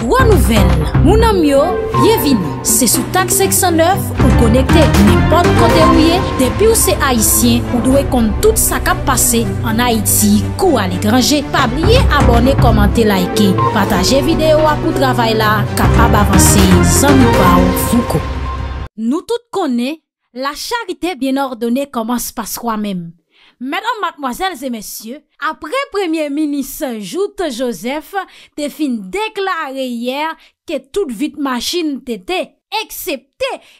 Dwa nouvel, mounan myo, bienvini, se sou tak 609 ou konekte nipon kote ouye, depi ou se Haitien ou dwe kon tout sa kap pase, an Haiti, kou al e grange, pabliye abone, komante, laike, pataje videyo akou travay la, kapab avanse, san nou pa ou fouko. Nou tout kone, la charite bien ordone koman se passe kwa men. Men an matmoazelze mesye. Apre premye mini se joute Josef, Define deklare yer ke tout vit machin tete eksept.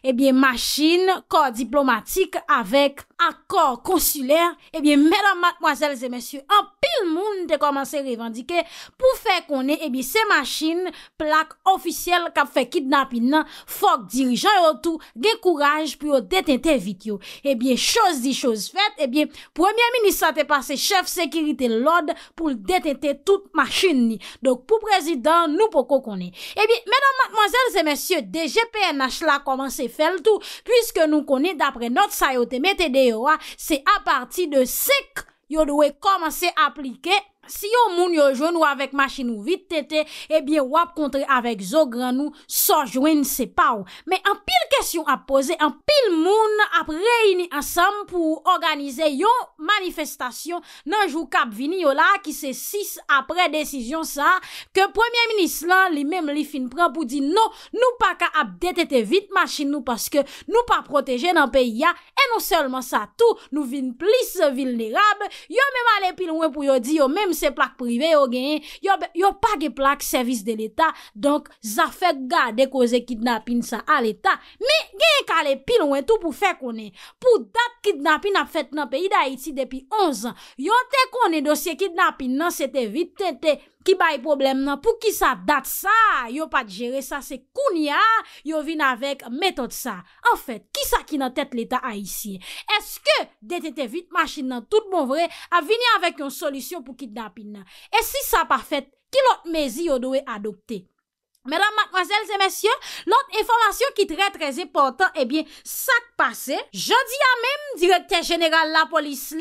Ebyen, machin, kor diplomatik Avèk akor konsuler Ebyen, mèdèm mwazèl zè mèsyò An pil moun te komanse revandike Pou fè konè, ebyen, se machin Plak ofisyèl kap fè kidnapin nan Fòk dirijan yo tou Gen kouraj pou yo detente vik yo Ebyen, chòz di chòz fèt Ebyen, premiè minisan te pase Chèf sekirite lòd Pou detente tout machin ni Dok pou prezidèm, nou pou kò konè Ebyen, mèdèm mwazèl zè mèsyò Dè jèpè en nash lak komanse fel tou, pwiske nou koni dapre not sa yo temete de yo a, se a parti de sek, yo dwe komanse aplike. Si yo moun yo joun nou avèk machin nou vit tete, ebyen wap kontre avèk zo gran nou sojwen sepaw. Me an pil kesyon ap pose, an pil moun ap reyni ansam pou organize yo manifestasyon nan jou kap vini yo la ki se sis apre desisyon sa, ke premier minis lan li mèm li fin pran pou di non, nou pa ka ap detete vit machin nou paske nou pa proteje nan peyi ya e nou selman sa tou nou vin plis vilnerab. Yo mèm ale pil mwen pou yo di yo mèm Se plak prive yo gen, yo pa ge plak servis de l'Etat. Donk, za fe gade koze kidnapin sa al Etat. Me gen ka le pilon we tout pou fe konen. Pou dat kidnapin ap fet nan peyi da iti depi 11 an. Yo te konen dosye kidnapin nan, se te vit, te te... Ki bay problem nan, pou ki sa dat sa, yo pat jere sa, se koun ya, yo vin avèk metode sa. En fèt, ki sa ki nan tèt l'Etat a isye? Eske detete vit, machin nan, tout bon vre, avini avèk yon solisyon pou ki dapin nan? E si sa pa fèt, ki lot mezi yo doè adopte? Madame, mademoiselles et messieurs, notre information qui est très très importante, eh bien, ça a passé. Jeudi a même, directeur général de la police,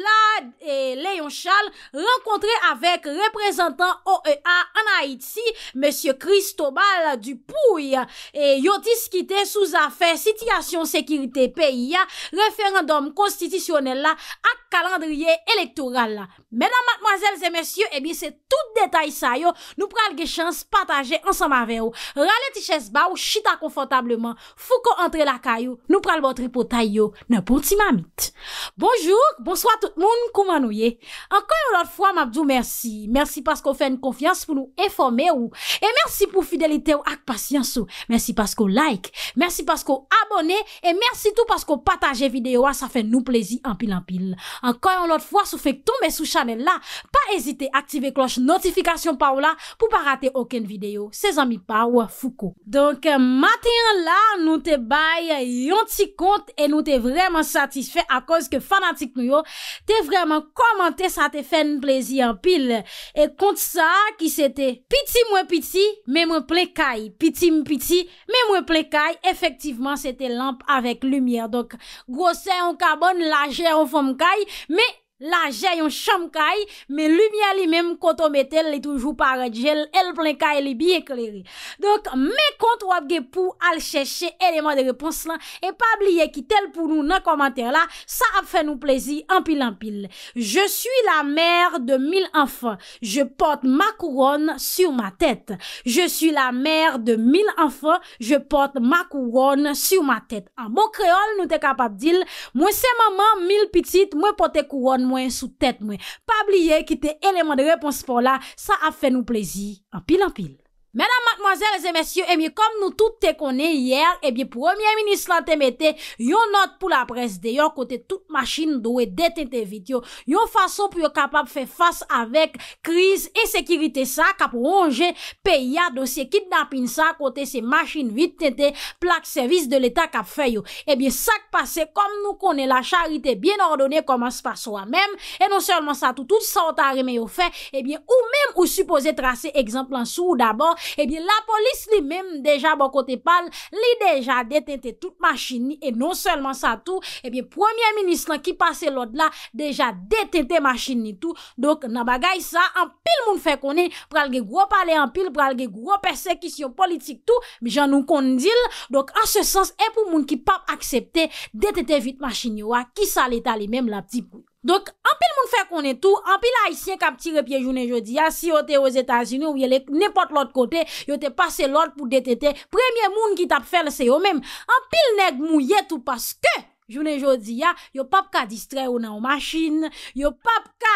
Léon Charles, rencontré avec le représentant OEA en Haïti, Monsieur Christobal Dupouy, et y a discuté sous affaires, situation, sécurité, pays, référendum constitutionnel et calendrier électoral. Madame, mademoiselles et messieurs, eh bien, c'est tout détail ça, yo, nous prenons la chance de partager ensemble avec vous. Rale ti ches ba ou chita konfantableman Fou kon entre la kayou Nou pral botre potay yo Nè poun ti mamit Bonjour, bonsoit tout moun koumanouye Anko yon lot fwa mabdou mersi Mersi paskou fèn konfians pou nou enfome ou E mersi pou fidelite ou ak pasyans ou Mersi paskou like Mersi paskou abone E mersi tout paskou pataje video A sa fè nou plezi anpil anpil Anko yon lot fwa sou fèk ton mè sou chanel la Pa ezite aktive kloche notifikasyon pa ou la Pou pa rate oken video Se zanmi pa Awa fukou. Donk, matin la, nou te bay yon ti kont, e nou te vreman satisfe a koz ke fanatik nou yo, te vreman komante sa te fen plezi an pil. E kont sa ki sete, piti mwen piti, me mwen plekay. Piti mwen piti, me mwen plekay. Efektivman, sete lamp avèk lumièr. Donk, grosè an kabon, lajè an fomkay, me mwen plekay. La jayon chanm kay Me lumiye li menm koto metel Li toujou paret jel El plen kay li bi ekleri Donk me kont wapge pou al cheshe Eleman de repons lan E pabliye ki tel pou nou nan komantere la Sa ap fe nou plezi empil empil Je suy la mer de mil anfan Je porte ma kouron Sur ma tete Je suy la mer de mil anfan Je porte ma kouron Sur ma tete Mwen se maman mil pitit Mwen pote kouron mwen sou tèt mwen. Pa abliye ki te eleman de repons pou la, sa a fe nou plezi an pil an pil. Madame, mademoiselles et messieurs, et eh bien, comme nous tous te connait hier, et eh bien, premier ministre l'intimité, yon note pour la presse d'ailleurs, quand toutes machines doivent détenter vite, yon façon pour yon capable faire face avec crise et sécurité, ça, cap ronger, payer, dossier kidnapping, ça, quand ces machines vite tenter plaque service de l'état cap faire, et eh bien, ça qui passe, comme nous connait la charité bien ordonnée commence par soi-même, et non seulement ça, tout ça, on t'a remis au fait, et bien, ou, Pou suppose trase eksemple an sou ou d'abor, ebyen eh la polis li menm deja bon kote pal li deja detente tout machini eh e non selman sa tou, ebyen premier ministran ki pase lod la deja detente machini tou. Dok nan bagay sa, an pil moun fè konen, pralge gro pale an pil, pralge gro persekisyon politik tou, mi jan nou kondil. Dok an se sens, e pou moun ki pap aksepte detente vit machini wak, ki sa leta li menm la pti pou. Donk, apil moun fè konè tou, apil a isye kap tire pye jounè jodi, si yo te o Zetazini ou ye le nepot lot kote, yo te pase lot pou detete, premye moun ki tap fè lese yo menm, apil neg mou ye tou paske. Jounen jodi ya, yo pap ka distre ou nan ou machin. Yo pap ka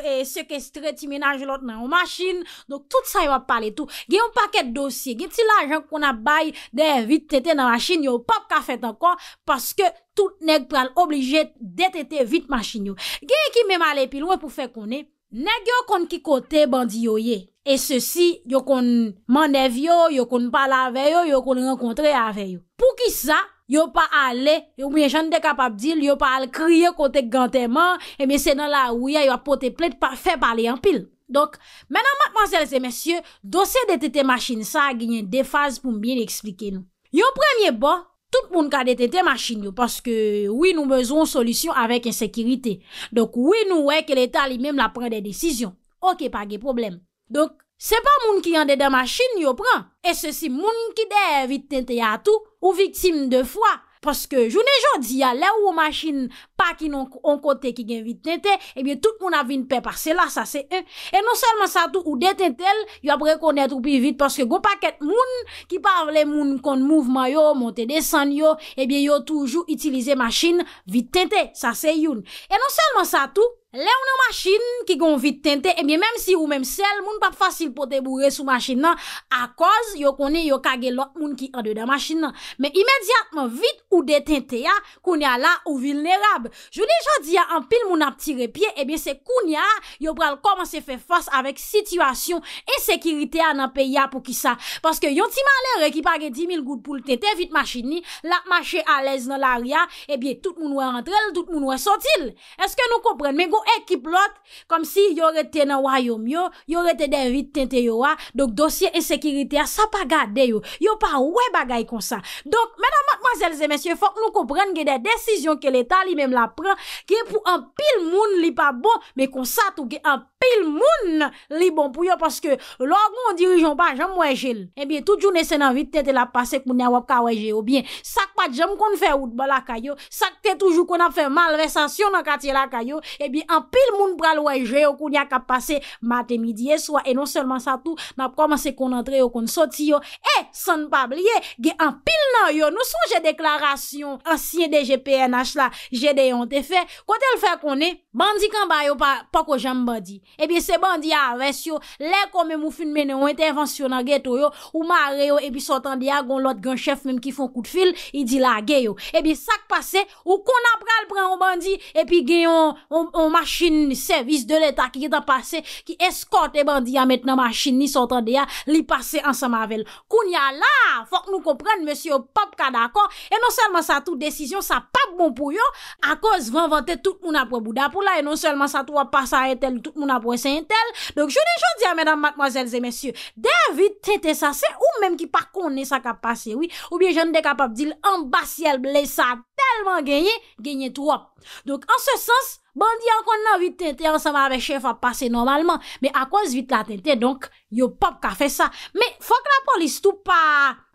e, sekestre ti menaj lout nan ou machin. Donk tout sa yon pa pale tout. Ge yon paket dosye. Ge ti la jan kon a bay de vit tete nan machin. Yo pap ka fet ankon. Paske tout neg pral oblije de tete vit machin yo. Ge yon ki me male pil wè pou fe konen. Neg yo kon ki kote bandi yo ye. E se si yo kon manev yo, yo kon pale ave yo, yo kon renkontre ave yo. Pou ki sa? Yo pa ale, yo mwen jan de kapap dil, yo pa ale kriyo kote ganteman, e mwen senan la ouya yo apote plet pa fe pale yon pil. Donk, menan matman zelze mensyo, dosye detete machin sa a genyen defaz pou mwen explike nou. Yo premye bo, tout moun ka detete machin yo, paske oui nou bezon solisyon avek ensekirite. Donk, oui nou wey ke leta li mem la pren de desisyon. Ok, pa ge problem. Donk. Se pa moun ki yande de machin, yo pran. E se si moun ki de vitente ya tou, ou vitim de fwa. Paske jounen joun di ya le ou ou machin pa ki non kote ki gen vitente, ebyen tout moun avin pe par se la, sa se yun. E non selman sa tou ou detente el, yo apre konet ou pi vit, paske go paket moun ki pa avle moun kon mouvman yo, monte de san yo, ebyen yo toujou itilize machin vitente, sa se yun. E non selman sa tou, Le ou nou machin ki gon vit tente, e eh bie menm si ou menm sel, moun pap fasil pou te bourre sou machin nan, a koz yo konen yo kage lot moun ki an de de machin nan. Men imediatman vit ou de tente ya, koun ya la ou vilnerab. Jouni jodi ya an pil moun ap tirepye, e eh bie se koun ya, yo pral koman se fe fos avek situasyon e sekirite an an pe ya pou ki sa. Paske yon ti malere ki page 10.000 gout pou le tente, vit machin ni, la mache alez nan larya, e eh bie tout moun wè entrel, tout moun wè sotil. Eske nou kompren men go, Ekip lot, kom si yo rete nan wayom yo, yo rete den vit ten te yo wa, dok dosye ensekirite a sa pa gade yo, yo pa wè bagay konsa. Dok, mena matmazelze mensyen, fok nou kompren gen de desisyon ke l'Etat li menm la pren, ki pou ampil moun li pa bon, me konsa tou gen ampil. pil moun li bon pou yo paske logon dirijon pa jom wejel ebi eh tout joun esen anvit tete la pase koun ya wap ka wejel sak pa jom kon fè wout ba la kayo sak te toujou kon ap fè mal resansyon nan kati la kayo ebi eh an pil moun pral wejel koun ya kap pase matemidye e non selman sa tou nan promanse kon antre yo kon soti yo e eh, san pabliye ge an pil nan yo nou souje deklarasyon ansyen de GPNH la jede yon te fè kote l fè kon e bandi kan bayo pa ko jambadi Ebi se bandi a aves yo Le komem ou fin mene ou intervensyon A geto yo ou mare yo ebi sotan diya Gon lot gen chèf mèm ki fon kout fil I di la ge yo. Ebi sak pase Ou kon ap pral pran ou bandi Ebi gen yon maschin Servis de l'état ki gita pase Ki eskote bandi a met nan maschin Ni sotan diya li pase ansamavel Koun ya la! Fok nou komprende Mèsy yo pap ka dako. E non selman sa Tout desisyon sa pap bon pou yo A koz van vante tout moun ap wabou dapou La e non selman sa tout wap pas a etel tout moun ap wabou Apo esen entel. Donk, jounen chou di a, menam, makmozelze, mensyou, den vide tente sa, se ou menm ki pa konen sa kap pase, ou biye jounen de kapap di l'ambasyel bles sa, telman genye, genye tou ap. Donk, an se sens, bandi an konen vide tente, an sa va aveche fap pase normalman, me akons vide la tente, donk, yo pap ka fe sa. Me, fok la polis tou pa,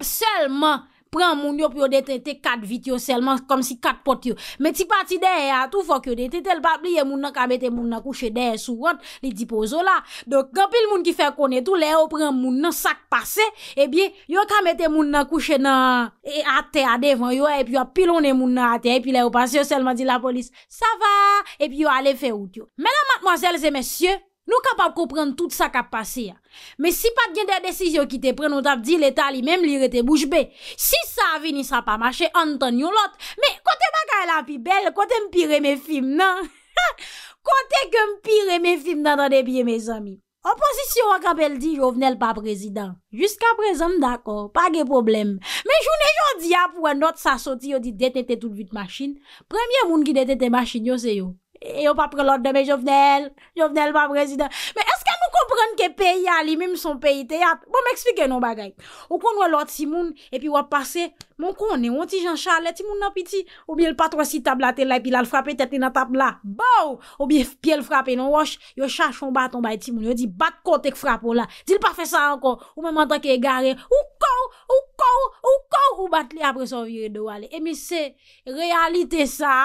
selman, Pren moun yo pou yo detente kat vit yo selman kom si kat pot yo. Meti pati deye a tou fok yo detente. Tel pap liye moun nan kamete moun nan kouche deye sou rote li dipozo la. Dok kapil moun ki fè konetou le yo pren moun nan sak pase. Ebi yo kamete moun nan kouche nan e, ate a devan yo. Ebi yo apilone moun nan ate. Ebi yo pase yo selman di la polis. Sa va. Ebi yo ale fè ou tyo. Menan matmwazelze mesye. Nou kapap komprenn tout sa kap pase ya. Me si pat gen de desisyon ki te pren, nou tap di l'Etat li mem li rete bouche be. Si sa avini sa pa mache, an ton yon lot. Me kote baka el api bel, kote mpire me film nan. Kote ke mpire me film nan an depye me zami. Oposisyon akap el di, jo venel pa prezident. Juska prezant d'akor, pa ge problem. Me jounen joun di ap ou an not sa soti yo di detete tout vit machin. Premye moun ki detete machin yo se yo. E yo pa pre lot de me jovenel, jovenel pa prezident. Me eske a nou kompran ke peyi a li mim son peyi te ap? Bo m'eksplike nou bagay. Ou kon wè lot si moun, e pi wè pase... Moun konen, moun ti Jean-Charles, ti moun nan piti. Ou biye l patro si tab la tel la, pi l al frape tet li nan tab la. Bou! Ou biye pi el frape nan wosh, yo chachon baton bayi ti moun. Yo di bat kote k frapo la. Dil pa fe sa ankon, ou mèm anta ke e gare. Ou kou, ou kou, ou kou, ou bat li apreson vire do wale. Emi se, realite sa,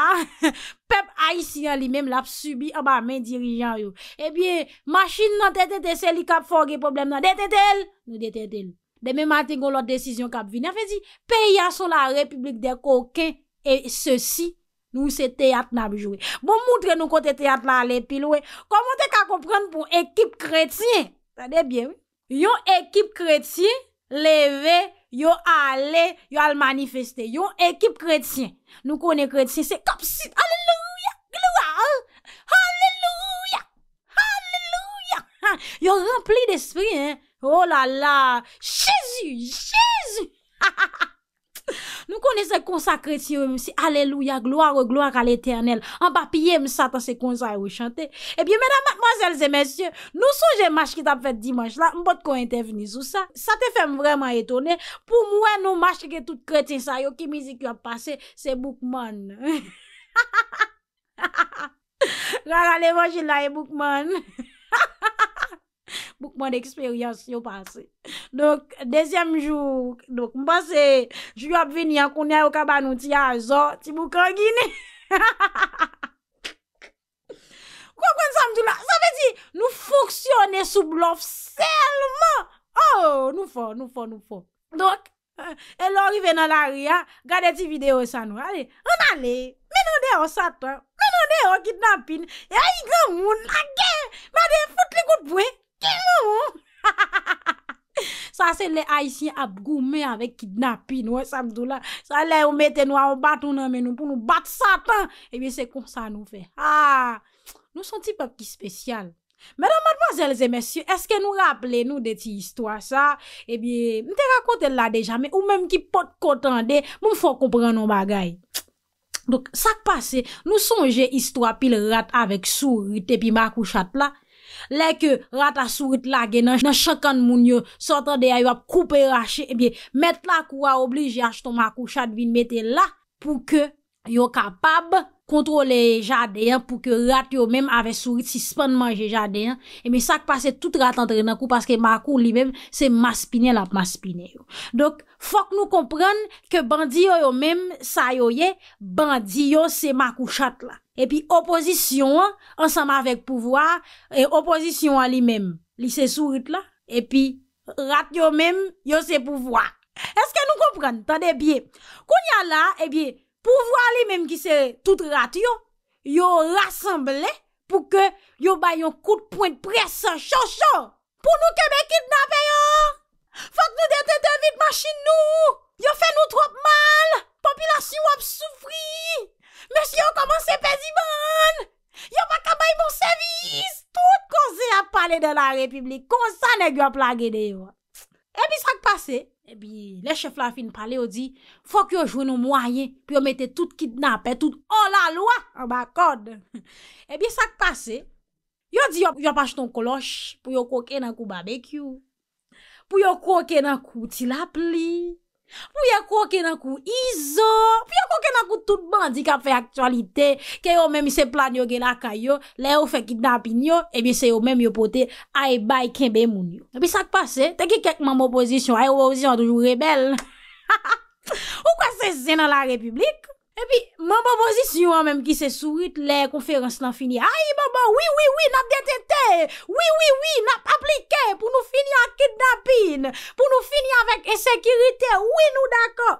pep Aisyen li mèm lap subi anba men dirijan yo. Emi se, masjin nan tetete se li kap fogue problem nan detetel ou detetel. Deme mati goun lòt desisyon kap vinè. Fè zi, pey ya son la republik de kokè. E se si, nou se teyat nan bi jowe. Bon moutre nou kote teyat nan le pilowe. Koman tey ka kompran pou ekip kretien? Sa dey bien, wè? Yon ekip kretien, leve, yon ale, yon al manifeste. Yon ekip kretien. Nou kone kretien, se kapsit. Halleluja! Gluwa! Halleluja! Halleluja! Yon rempli de spri, hein. Oh la la, jesu, jesu Ha ha ha Nou konen se konsakreti ou msi Aleluya, gloare, gloare al eternel An pa piye msa tan se konsay ou chante E eh bi mena matmazelze mensyen Nou sonje maski tap fet dimanj la Mbot konen te veni sou sa Sa te fem vreman etone Pou mwen nou maski ke tout kretin sa Yo ki mizi ki ap pase, se boukman Ha ha ha Ha ha ha La la levon jila e boukman Ha ha ha Bukman de eksperyans yo pase. Dok, dezyem jou. Mpase, jou ap veni akounen yo kabanon ti a zo. Ti mou kongine. Kwa kon samtou la. Sa vezi, nou foksyone sou blof selman. Oh, nou fo, nou fo, nou fo. Dok, elon rive nan la ria. Gade ti video san nou. On ale, menon de yo satwa. Menon de yo kitnapin. E a yi gen moun, a gen. Made, fote li kout bwe. Kèmè ou? Sa se le haisyen ap goumè Avèk kidnappi nouè samdou la Sa le ou metè nouè ou batounè Mè nou pou nou bat satan Ebyè eh se kon sa nou fè Nou son ti pep ki spesyal Mèdè madmoazèl zè mèsyè Eske nou rappelè nou de ti històa sa Ebyè eh mè te rakotè la deja Mè ou mèm ki pot kontande Mè bon, m fò komprèn nou bagay Sak pase nou sonje Històa pil rat avèk sou Rite pi makouchat la Lè ke rata surit lage nan chakan moun yo, sotan de a yo ap koupe rache e bie. Mèt la kou a oblige a jtoma kou chad vin mète la pou ke... yo kapab kontrole jadeyan pou ke rat yo mem ave sourit si span manje jadeyan. Emi sak pase tout rat antre nan kou paske makou li mem se maspine la maspine yo. Dok, fok nou kompran ke bandi yo yo mem sa yo ye, bandi yo se makouchat la. Epi oposisyon ansam avek pouvoa, e oposisyon a li mem, li se sourit la. Epi rat yo mem yo se pouvoa. Eske nou kompran? Tande bie. Koun ya la, ebiye, pou vwa li menm ki se tout rat yo, yo rassemble pou ke yo bay yon kout point pres chosho. Pou nou keme kitnape yo, fok nou dete devit machin nou, yo fè nou trop mal, popilasyon wap soufri, mè si yo koman se pezi ban, yo baka bay moun servis, tout konze a pale de la republik, konza ne gwa plage de yo. E pi sak pase, Ebi, eh le chef la fin pale yo di, fok yo jwen nou mwayen, pi yo mette tout kidnape, tout, oh la lwa, ambakode. Ebi, eh sa kpase, yo di yo, yo apache ton kolosh, pi yo koke nan kou barbekyou, pi yo koke nan kou tilap li. Pou ya kouke nan kou izo, pou ya kouke nan kou tout bandi ka fe aktualite, ke yo men mi se plan yo gen la kayo, le yo fekid nan pinyo, ebi se yo men yo pote a ebay kenbe moun yo. Ebi sa k pase, teke kekman mou posisyon, a yo e wou ziyon toujou rebel. Ou kwa se se nan la republik? E pi, maman pozisyon an menm ki se sou it, le konferans nan fini. Ay maman, oui, oui, oui, nap detete, oui, oui, oui, nap aplike, pou nou fini ak kidnapin, pou nou fini avèk esekirite, oui nou dako.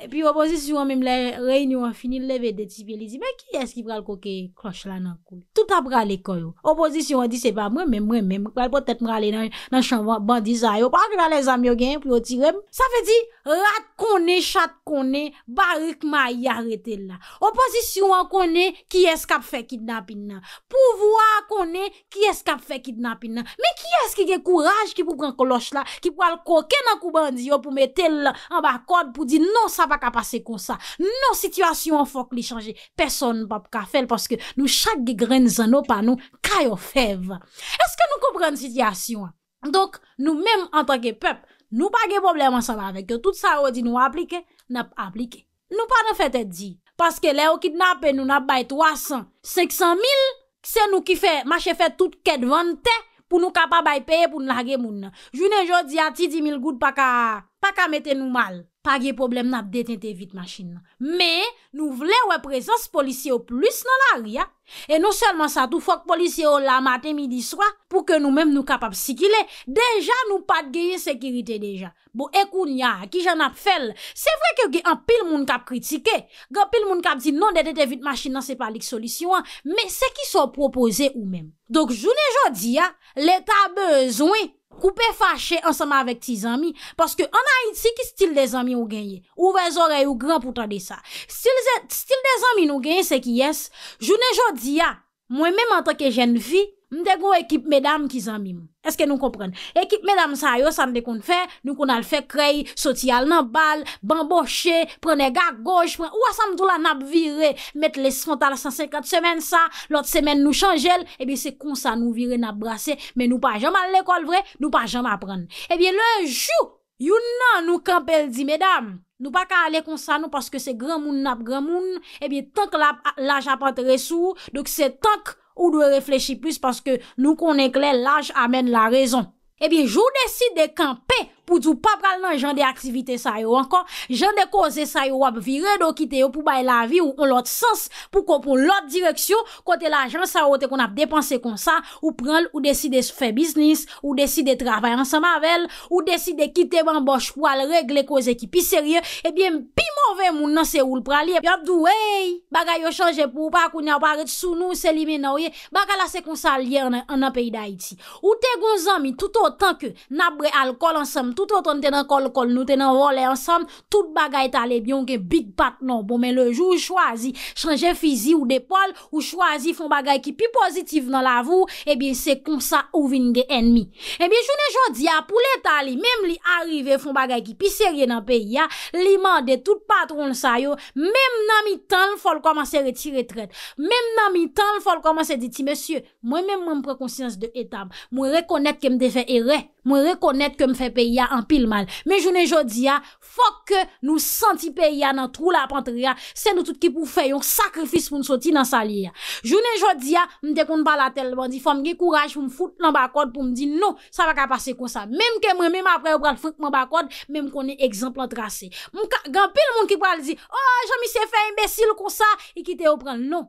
E pi opozisyon menm le reynyon finil leve de tibye li di, men ki eski pral koke kloch la nan kou? Tout ap pral ekoy yo. Opozisyon di se pa mwen menm, mwen menm, pral potet mralen nan chanvan bandi zay yo, pral pral enzami yo gen, pou yo tirem. Sa fe di, rat konen, chat konen, barik ma yarete la. Opozisyon konen, ki eskap fe kidnap inan. Pouvoa konen, ki eskap fe kidnap inan. Men ki eski gen kou raj ki pou pral kloch la, ki pou pral koke nan kou bandi yo, pou mette la an bakot, pou di non sa, pa ka pase kon sa. Nou situasyon fok li chanje. Peson pa pou ka fel paske nou chak ge gren zanou pa nou kayo fev. Eske nou koubren situasyon? Donk nou menm an tanke pep, nou pa ge bobleman sa la vek yo. Tout sa ou di nou aplike, nap aplike. Nou pa nan fete di. Paske le ou kidnap nou nap bay 300, 500 mil se nou ki fè. Ma chè fè tout ket vante pou nou ka pa bay peye pou nou lage moun. Jounen jodi ati 10 mil gout pa ka pa ka mette nou mal, pa ge problem nan ap detente vit machine nan. Me, nou vle wè prezans polisye ou plus nan la ria, e nou selman sa tou fok polisye ou la maten midi swa, pou ke nou menm nou kapap sikile, deja nou pat geye sekirite deja. Bo ekoun ya, ki jan ap fel, se vre ke ge an pil moun kap kritike, gen pil moun kap di non detente vit machine nan se palik solisyon, me se ki sou proposè ou menm. Dok jounen jodi ya, leta bezwen, Koupe fache ansama vek ti zami Paske anay ti ki stil de zami ou genye Ouwez ore ou gran pou tade sa Stil de zami nou genye se ki yes Jounen jodi ya Mwen menm an tan ke jen vi Mde gwo ekip medam ki zanmim. Eske nou kompren. Ekip medam sa yo san de kon fè. Nou kon al fè krey, soti al nan bal, bamboshe, prene gag goj, ou asan mdou la nap vire, met eh eh le svantal san 5-4 semen sa, lot semen nou chanjel, ebi se kon sa nou vire nap brase, men nou pa jom al lekol vre, nou pa jom apren. Ebi le jou, yon nan nou kampel di medam, nou pa ka ale kon sa nou, paske se gran moun nap gran moun, ebi eh tank la japan te resou, dok se tank konpren, Ou nou reflechi pwis paske nou konen kler laj amen la rezon? Ebi, jou desi de kanpe... Poutou pa pral nan jan de aktivite sa yo ankon, jan de koze sa yo wap vire do kite yo pou bay la vi ou pou lout sens, pou kopon lout direksyon, kote la jan sa yo te kon ap depanse kon sa, ou prel ou deside se fe biznis, ou deside trabay ansemavel, ou deside kite banbosh pou al regle koze ki pi serye, ebyen pi mouve moun nan se ou lpral ye, pi apdou wey, baga yo chanje pou wap akouni apare tsu nou, selime nou ye, baga la se kon sa lye an apay da iti. Ou te gon zami toutotan ke nabre alkol ansema, tout otan tenan kol kol nou tenan role ansan, tout bagay talè biyon ke big pat non. Bon, men le jou ou chwazi, chanje fizi ou depol, ou chwazi fon bagay ki pi pozitiv nan la vou, ebi eh se konsa ou vingè enmi. Ebi eh jounen jodi ya, pou leta li, mem li arrive fon bagay ki pi serye nan peyi ya, li mande tout patron sa yo, mem nan mi tan fol komanse retire tret. Mem nan mi tan fol komanse diti, monsye, mwen men mwen prekonsyans de etam, mwen rekonek kem defen erey. Mwen rekonèt ke mwen fè pe ya an pil mal. Men jounen jodi ya, fòk ke nou santi pe ya nan trou la pantria, se nou tout ki pou fè yon sakrifis pou nou soti nan sali ya. Jounen jodi ya, mwen dekoun balatèl, mwen di fòm ge kouraj pou mwen fout nan bakod pou mwen di nou, sa va ka pase kon sa. Mem ke mwen, mem apre yo pral fout nan bakod, mem konen ekzemplon trase. Mwen ka, gan pil moun ki pral di, oh, jomi se fè imbesil kon sa, e kite yo pral nou.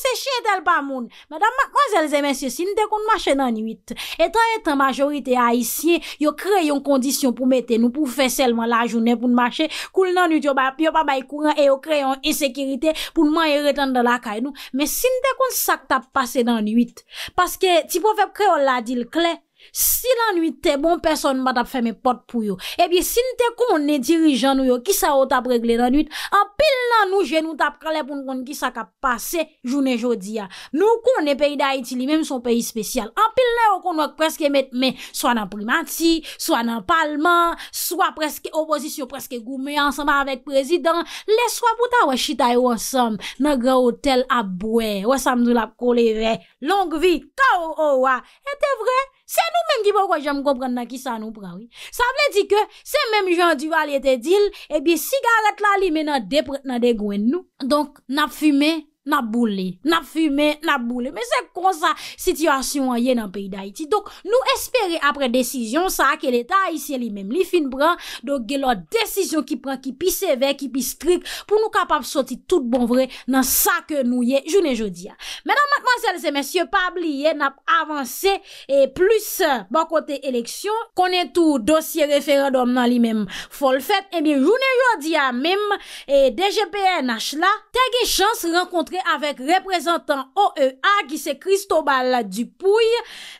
Se chie del pa moun. Madame, mwazelze, mensye, sin dekoun mwache nan ywit. Etan etan majorite a isye, yo kre yon kondisyon pou mette nou pou fe selman la jounen pou mwache. Koul nan ywit yo bap, yo bap bay kouran, yo kre yon insekirite pou mwen yon retan dan la kay nou. Men sin dekoun sakta pase nan ywit. Paske ti pou fe kre yon la dil kle. Si nanuit te bon person mba tap fe me pot pou yo Ebi sin te kon ne dirijan nou yo Ki sa ou tap regle nanuit Anpil nan nou genou tap kale pou nou kon ki sa kap pase Jounen jodi ya Nou kon ne peyi da Haiti li Mem son peyi spesyal Anpil nan ou kon nou ak preske metme So anan primati So anan palman So apreske oposisyon preske gume Anseman avèk prezident Leswa boutan wè chitay wè ansam Nagre hotel apbouè Wè samdou lap kolere Long vi ka ou ou wè E eh, te vre? Se nou menm ki bo kwa jem gopren nan ki sa nou prawi. Sa vle di ke, se menm jen di vali ete dil, ebi eh sigaret la li men nan dekwen nou. Donk, nan fume... nap boule, nap fume, nap boule men se kon sa sityasyon yon nan peri da iti, donk nou espere apre desisyon sa ke leta a isye li menm, li fin pran, donk gen lor desisyon ki pran ki pi sever, ki pi strik, pou nou kapap soti tout bon vre nan sa ke nou ye, jounen jodia menan matman sel se mesye pabli ye nap avanse e plus bakote eleksyon konen tou dosye referadom nan li menm fol fet, e mi jounen jodia menm, e DGPN ach la, te gen chans renkont avèk reprezentant OEA ki se kristobal la du pouy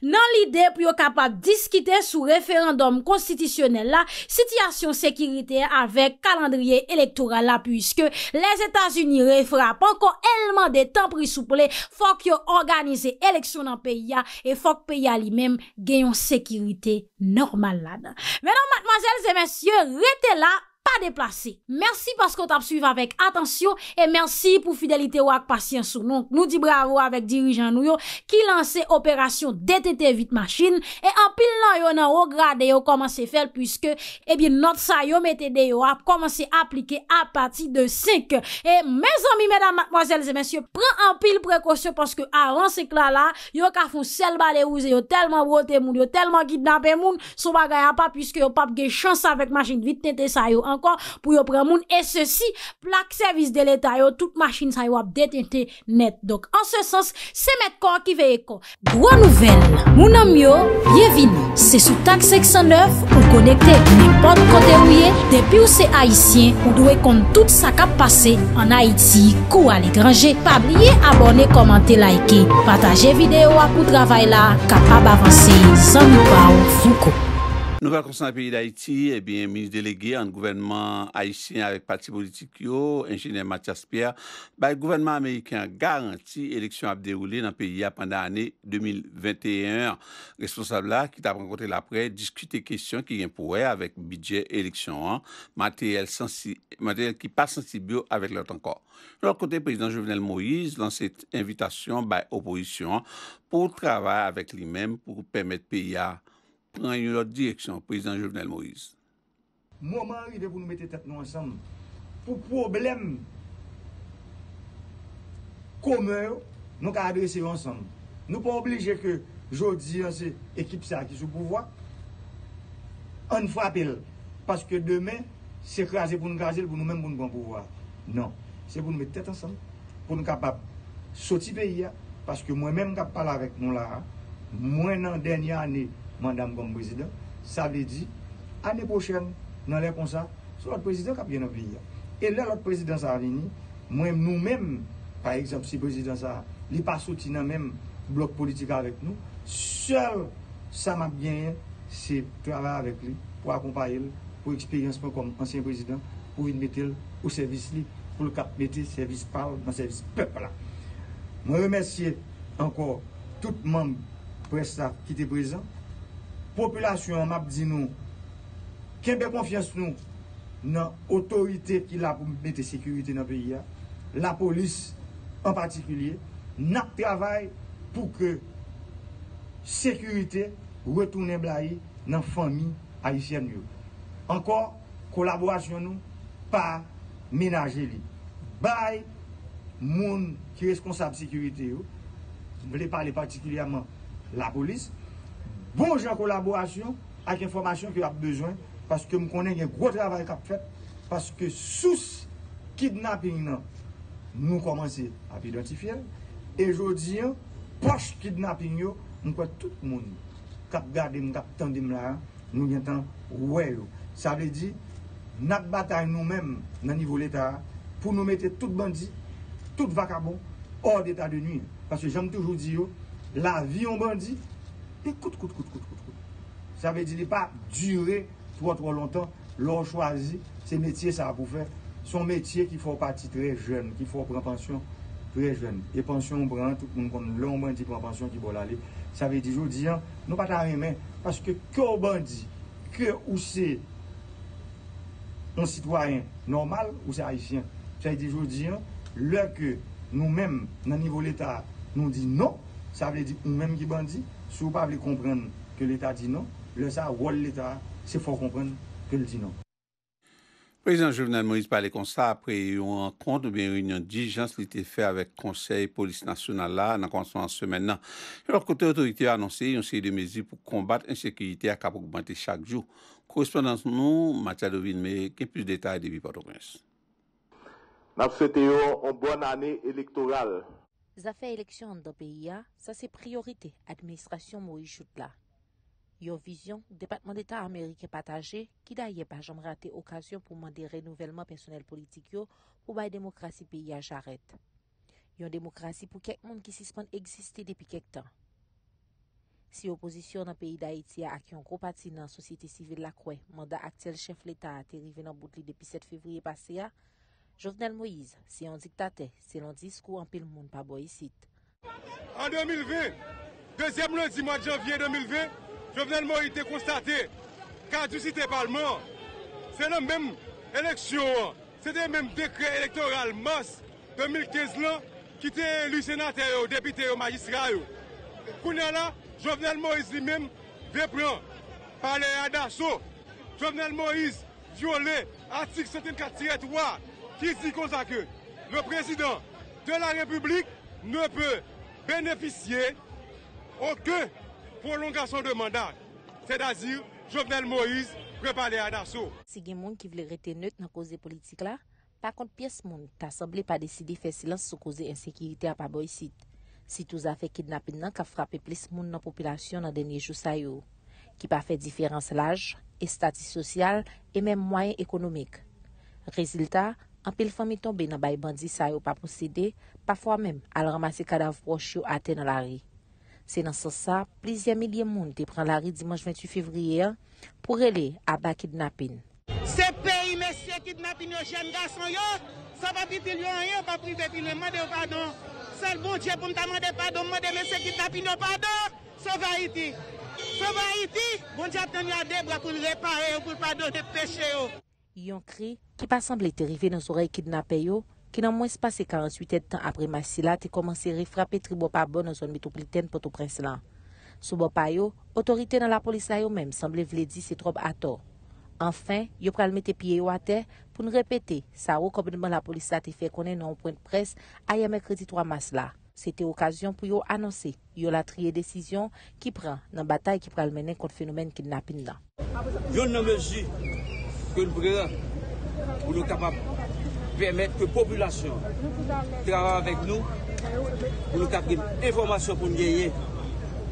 nan lide pou yo kapak diskite sou referandom konstitisyonel la sityasyon sekirite avèk kalandriye elektoral la puisque les Etats-Unis refra panko elman de tan pri souple fok yo organize eleksyon nan peya e fok peya li mem genyon sekirite normal la menon matmazèl zè mèsyè rete la pa deplase. Mersi pasko tap suyve avèk, atensyon, e mersi pou fidelite wak pasyen sou. Nou di bravo avèk dirijan nou yo, ki lanse operasyon detete vitmaschine, e apil nan yo nan rograde yo komanse fel, pwiske, ebi eh not sa yo metede yo ap komanse aplike ap pati de 5. E, mez ami, medan, mademoiselles et messieurs, pren apil prekosyo, paske avans e klala, yo ka fon sel balè ouze, yo telman wote moun, yo telman gidnape moun, sou bagay apap, pwiske yo pap ge chansa avèk masjin, vitnete Pou yo pre moun e se si Plak servis de leta yo Tout machin sa yo ap detente net Dok an se sens se met kon ki veye kon Dwa nouvel Moun anm yo Bienvin Se sou tank 609 Ou konekte nipon kote wye Depi ou se Haitien Ou dwe kon tout sa kap pase An Haiti Kou ale grange Pabliye abone komante like Pataje videyo ak ou travay la Kapab avanse San lupa ou fuko Nouvel le Pays d'Haïti, et eh bien, ministre délégué en gouvernement haïtien avec parti politique yo, ingénieur Mathias Pierre, bah, le gouvernement américain garantit élection à dérouler dans le pays pendant l'année 2021. Responsable là, qui t'a rencontré l'après, discuter questions qui viennent pour avec budget élection hein. matériel, sensi, matériel qui pas sensible avec l'autre encore. De l'autre côté, le président Jovenel Moïse dans cette invitation par bah, opposition hein, pour travailler avec lui-même pour permettre pays à dans une autre direction, président Jovenel Moïse. Moment arrivé pour nous mettre tête nous ensemble pour problème commun, nous allons adresser ensemble. Nous ne pas obligés que aujourd'hui, hein, l'équipe équipe ça qui sous pouvoir on frappe parce que demain c'est pour nous gazer pour nous même pour nous pouvoir. Non, c'est pour nous mettre tête ensemble pour nous capables capable sortir pays parce que moi même qui parle avec nous là hein. moins dans dernière année madame comme président. Ça veut dire, l'année prochaine, dans les comme ça, c'est notre président qui a bien Et là, l'autre président, ça venu, moi, nous-mêmes, par exemple, si le président, ça, pas soutenu même bloc politique avec nous, seul, ça m'a bien, c'est travailler avec lui, pour accompagner, pour expérience comme ancien président, pour mettre au service lui, pour le cap mettre service par dans service peuple Je remercie encore tout membre presse qui était présent. Populasyon map di nou kembe konfyes nou nan otorite ki la pou mette sekurite nan peyi ya. La polis an patikulye nak travay pou ke sekurite retounen bla yi nan fami ayisyen yo. Ankor kolaborasyon nou pa menaje li. Bay moun ki responsab sekurite yo, pou le pale patikulye man la polis, Bon jen kolaborasyon ak informasyon ki ap bejwen paske m konen gen gwo travay kap fet paske sous kidnapping nan nou komanse ap identifiyen e jodi, pos kidnapping yo m kwen tout moun kap gade m, kap tende m la nou gen tan wè yo sa de di, nat batay nou men nan nivou l'eta pou nou mette tout bandi, tout vakabon or deta de nwi paske jen m toujou di yo la vi yon bandi E kout kout kout kout kout kout Sa ve di li pa dure Tro tro lontan Lò chwazi Se metye sa pou fè Son metye ki fò pati tre jen Ki fò pranpansyon Tre jen E pansyon brant Lò mwen di pranpansyon ki bol ale Sa ve di jodi an Nou pata remen Paske kò bandi Kò ou se Un sitwoyen normal Ou se haifien Sa ve di jodi an Lò ke nou men Nan nivou l'etat Nou di non Sa ve di nou men ki bandi Sou pa vle kompren ke l'Etat di nou, lè sa wòl l'Etat se fò kompren ke l'Etat di nou. Prezident Jouvenel Moïse Palekonsa apre yon kont ou bien rènyon dijans li te fè avèk konsey polis nasyonal la nan konsonans semen nan. Lòr kote otorite anonsè yon sey de mezi pou kombat ensekirite akapouk bante chak jou. Korespondans nou, Matia Dovin, mè, ke plus detay de bi pato prens. Naf se te yo an bon anè elektogal. Zafè eleksyon an do peyi ya, sa se priorite, administrasyon mou i jout la. Yo vizyon, Depatman d'Etat Amerike pataje, ki da ye pa jom rate okasyon pou mande renouvellman pensyonel politik yo pou bay demokrasi peyi ya jarret. Yon demokrasi pou kek moun ki sisman egziste depi kek tan. Si opozisyon an peyi da iti ya ak yon gro pati nan sosyete sivil la kwe, manda ak tsel chef l'Etat a terive nan bout li depi 7 fevriye pase ya, Jovenel Moïse, se yon diktate, se yon diskou anpil moun pa bo yisit. An 2020, deuxième lundi moun janvier 2020, Jovenel Moïse te konstate, ka du site palman, se yon menm eleksyon, se yon menm dekre elektoral mas 2015 lan, ki te lusenate yo, depite yo, magistra yo. Kounen la, Jovenel Moïse li menm vepran, pale Adasso, Jovenel Moïse viole atik 74-3, Ki si kon sa ke, le prezident de la republik ne pe beneficye oke pou longa son de mandat. Se da zir, Jovenel Moïse, repale Adaso. Se gen moun ki vle reteneut nan koze politik la, pa kont piye se moun, ta sable pa deside fè silans sou koze ensekiritè apaboy sit. Si touza fè kidnapin nan ka frape plis moun nan popilasyon nan denye jou sayo. Ki pa fè diferans laj, estati sosyal, e menm mwayen ekonomik. Rezultat, Anpil fami tombe nan bay bandi sa yo pa prosede, pafwa menm al ramase kadav proche yo ate nan la ri. Se nan sa sa, plizye milye moun te pran la ri dimanj 28 fevriye, pou rele aba kidnapin. Se peyi mese kidnapin yo jen gasan yo, sa pa pi pil yo an yo, pa pri pe pil yo, mwade yo padon. Se lbou tche pou mta mwade padon, mwade mese kidnapin yo padon, sa va iti. Sa va iti, bon tche ap ten yade blak pou l repare yo, pou l padon de peche yo. Yon kri, ki pa sanble te rive nan zorey kidnapen yo, ki nan mwen spase 48 etan apre masila te komanse refrape tribo pa bon nan zon mito politen poto prins lan. Soubo pa yo, otorite nan la polis la yo menm sanble vle di se trob ator. Anfen, yo pralmete piye yo ate pou nou repete sa ou kombinman la polis la te fe konen nan ou point pres a yame kredi 3 mas la. Se te okasyon pou yo anonsi, yo la triye desisyon ki pran nan batay ki pralmene kon fenomen kidnapen lan. ke nou prera pou nou kapap vermet ke populasyon trava avèk nou pou nou kapri informasyon pou nou genye,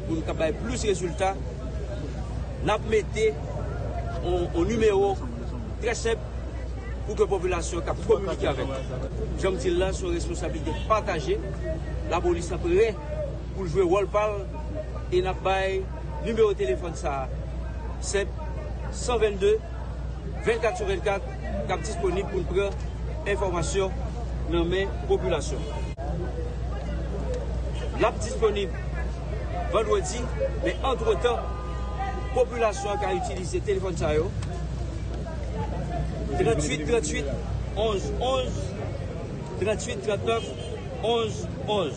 pou nou kapay plus rezultat nap mette ou numero tre sep pou ke populasyon kap komunike avèk jom ti lan sou responsabilite pataje, la boli sa prè pou nou jwe Wolpal e nap bay numero telefon sa sep 122 24 sur 24 disponible disponible pour prendre dans dans population. Population ». L'app disponible vendredi, mais entre « population qui a utilisé le téléphone yo. 38 38 11 11 38 39 11 11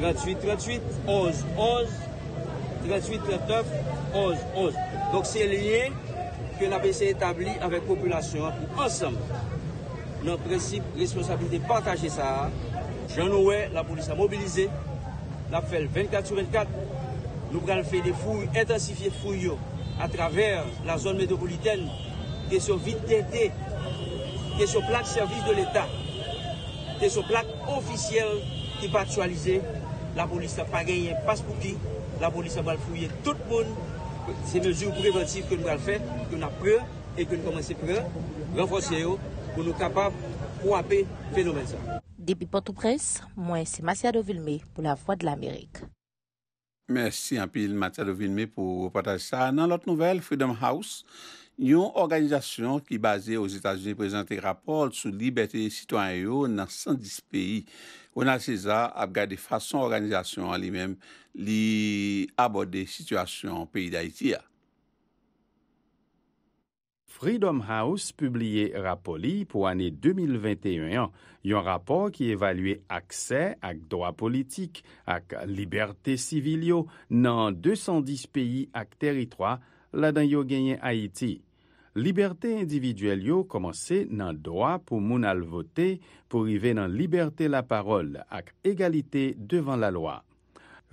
38 38 11 11 38 39 11 11 Donc c'est lié que la avec est établie la population. Ensemble, notre principe, ça responsabilité Ça, ça, la police a mobilisé, la fait 24 sur 24 Nous avons fait des fouilles intensifié fouilles à à travers la zone métropolitaine. qui sur vite et ke sur de l'État, Question sur officielle, qui va actualiser, la police a pas gagné pas pour la police a fouillé tout le monde, Se mejou pou preventif ke nou al fè, ke nou ap prè, e ke nou komanse prè, renfosye yo pou nou kapap pou apè fenomen sa. Depi Port-ou-Presse, mwen se Matia Dovilme pou la Voix de l'Amerik. Mersi anpil Matia Dovilme pou pataj sa. Nan lot nouvel Freedom House, yon organizasyon ki baze os Etats-Unis prezente rapol sou Liberté Citoyen yo nan 110 peyi. ou nan seza ap gade fason oranizasyon li men li abode situasyon an peyi d'Haïti ya. Freedom House publie rapoli pou ane 2021 an yon rapor ki evalue akse ak doa politik ak liberte sivil yo nan 210 peyi ak teritwa la dan yo genyen Haïti. Liberté individuelle yo komanse nan doa pou moun alvote pou rive nan liberté la parole ak egalité devan la loa.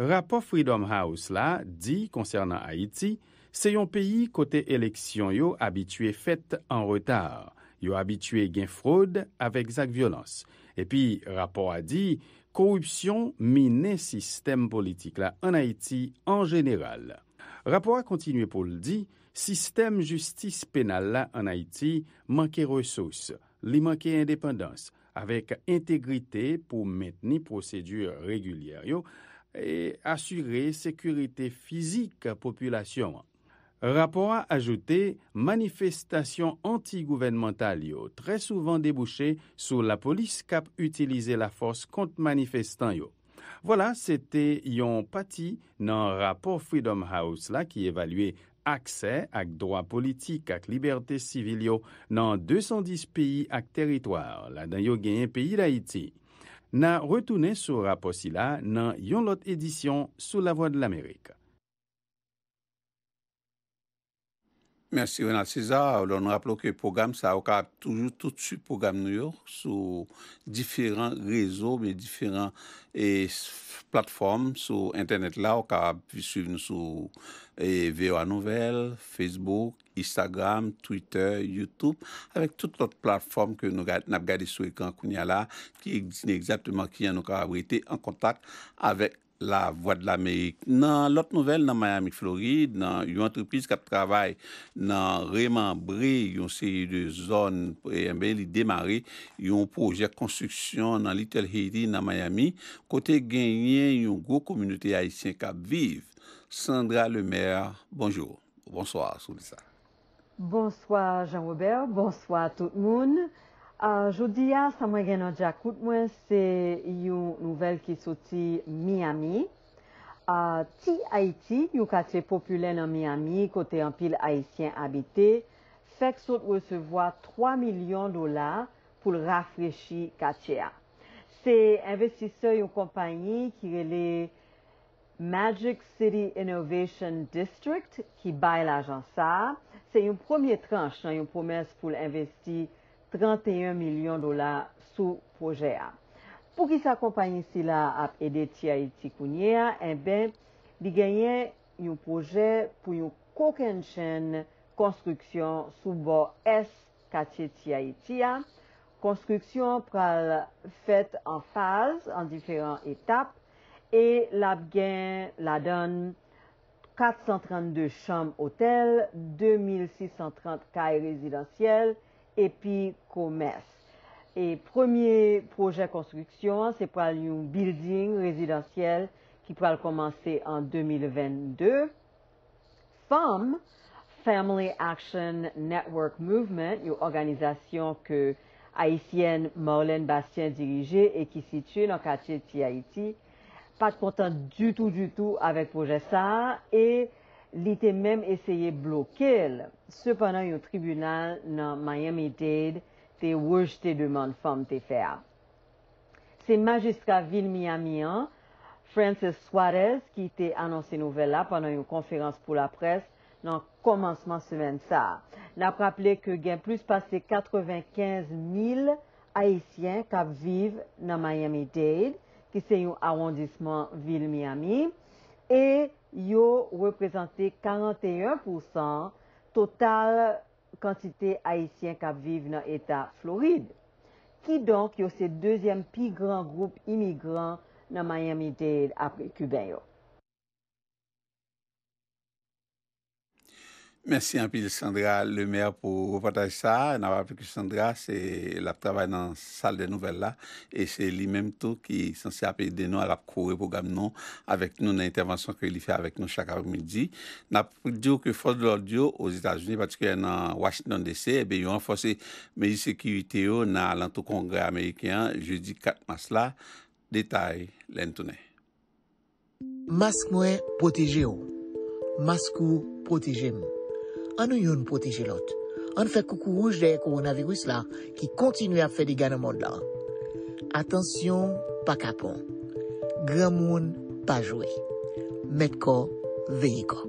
Rapport Freedom House la di konsernan Haiti, se yon peyi kote eleksyon yo abitue fète an retard. Yo abitue gen fraude avek zak violans. Epi, rapport a di, korupsyon mine sistem politik la an Haiti an general. Rapport a kontinue pou ldi, Sistem justice penal la an Haiti manke resous, li manke independans, avek integrite pou metteni prosedur regulyer yo, e asyre sekurite fizik a populasyon. Rappor a ajoute, manifestasyon anti-gouvenmental yo, tre souvan debouche sou la polis kap utilize la force kont manifestan yo. Vola, sete yon pati nan rapport Freedom House la ki evalue akse ak dwa politik ak liberte sivilyo nan 210 peyi ak teritwar la dan yo genye peyi la iti, nan retoune sou raposila nan yon lot edisyon sou la vo de l'Amerika. Mersi Renat César, lò nou rappelou ke program sa, ou ka toujou tout su program nou yo, sou diferent rezo, mi diferent platform sou internet la, ou ka pou suiv nou sou VOA Nouvel, Facebook, Instagram, Twitter, Youtube, avèk tout lòt platform ke nou nab gade sou ekran koun ya la, ki n'exaktman ki yon nou ka avète an kontak avèk. La Voix de l'Amérique, nan lot nouvel nan Miami, Floride, nan yon entreprise kap travay, nan reman brie yon seri de zon pre-embe, eh li demare yon projek konstruksyon nan Little Haiti nan Miami, kote genyen yon go komunite Haitien kap vive. Sandra Lemaire, bonjour, bonsoir, sou lisa. Bonsoir Jean-Robert, bonsoir tout moun. Jodi a, sa mwen gen nan jakout mwen, se yon nouvel ki soti Miami. Ti Haiti, yon kate populen nan Miami, kote yon pil Haitien habite, fek sot wesevoa 3 milyon dolar pou rafreshi kate a. Se investise yon kompanyi ki rele Magic City Innovation District ki bay la jansa, se yon premier tranche nan yon promes pou l'investi, 31 milyon dola sou proje a. Pou ki sa kompany si la ap ede Tiaiti kunye a, en eh ben, bi genyen yon proje pou yon kokenshen konstruksyon sou bo es katye Tiaiti a. Konstruksyon pral fet an faz, an diferant etap, e la gen la don 432 chanm hotel, 2630 kay rezidentyel, et puis commerce. Et premier projet construction, c'est pour un building résidentiel qui pourra commencer en 2022. FAM, Family Action Network Movement, une organisation que haïtienne Marlène Bastien dirigeait et qui situe dans le quartier de Haïti, pas content du tout, du tout avec projet ça et Li te menm eseye blokel sepanan yon tribunal nan Miami-Dade te wèj te deman fèm te fè a. Se magistra vil Miami an, Francis Suarez ki te anonsen nouvel la panan yon konferans pou la pres nan komansman semen sa. Na praple ke gen plus pase 95.000 haisyen kap vive nan Miami-Dade ki se yon arondisman vil Miami. E... yo represente 41% total kantite Haitien kap vive nan Eta Floride, ki donk yo se dezyen pi gran group imigran nan Miami-Dade apre kuben yo. Mersi anpil Sandra Lemaire pou repataj sa. N ap apil Sandra, se la travay nan sal de nouvel la e se li menm tou ki sanse apil deno al ap koure pou gam non avèk nou nan intervensyon ki li fè avèk nou chak avèk midi. N ap diyo ki fòs lor diyo ouz Itajouni, patikè nan Washington DC, e be yon fòs meji sekirite yo nan lantou kongre Amerikyan, je di kat mas la, detay lèntoune. Mask mwen potije yo. Mask ou potije mwen. An nou yon poteje lot, an nou fè koukou rougè kouonavirous la ki kontinuè a fè di ganamon la. Atensyon, pakapon, gramoun pa jwe, metko veyiko.